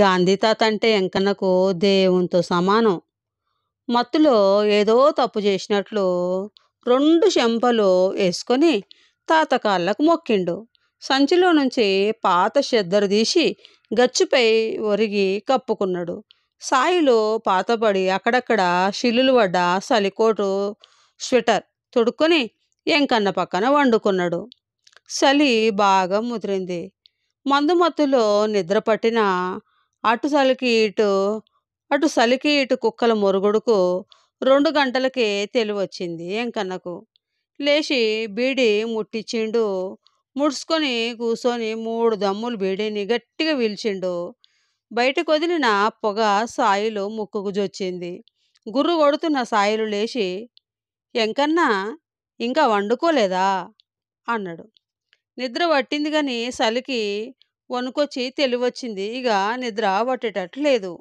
గాంధీ తాత అంటే ఎంకన్నకు దేవునితో సమానం మత్తులో ఏదో తప్పు చేసినట్లు రెండు చెంపలు వేసుకొని తాత కాళ్ళకు మొక్కిండు సంచిలో నుంచి పాత చెద్దరు తీసి గచ్చుపై ఒరిగి కప్పుకున్నాడు సాయిలో పాతబడి అక్కడక్కడ షిల్లులు పడ్డ సలికోటు స్వెటర్ తొడుక్కొని ఎంకన్న పక్కన వండుకున్నాడు చలి బాగా ముదిరింది మందుమత్తులో నిద్ర పట్టిన అటు సలికి ఇటు అటు సలికి ఇటు కుక్కల మొరుగుడుకు రెండు గంటలకే తెలివచ్చింది ఎంకన్నకు లేచి బీడి ముట్టించిండు ముడుచుకొని కూసోని మూడు దమ్ములు బీడిని గట్టిగా పీల్చిండు బయటకు వదిలిన పొగ సాయిలు ముక్కుకు జొచ్చింది గుర్రు కొడుతున్న సాయిలు లేచి ఎంకన్నా ఇంకా వండుకోలేదా అన్నాడు నిద్ర పట్టింది కానీ సలికి వణుకొచ్చి తెలివొచ్చింది ఇక నిద్ర పట్టేటట్టు లేదు